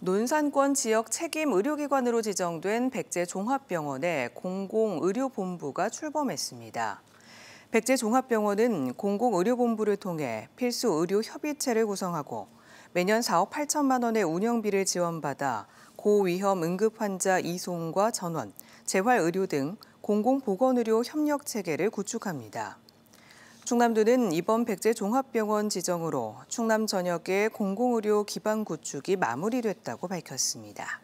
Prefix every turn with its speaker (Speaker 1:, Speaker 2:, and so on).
Speaker 1: 논산권 지역 책임 의료기관으로 지정된 백제종합병원의 공공의료본부가 출범했습니다. 백제종합병원은 공공의료본부를 통해 필수 의료 협의체를 구성하고 매년 4억 8천만 원의 운영비를 지원받아 고위험 응급환자 이송과 전원, 재활의료 등 공공보건의료 협력체계를 구축합니다. 충남도는 이번 백제 종합병원 지정으로 충남 전역의 공공의료 기반 구축이 마무리됐다고 밝혔습니다.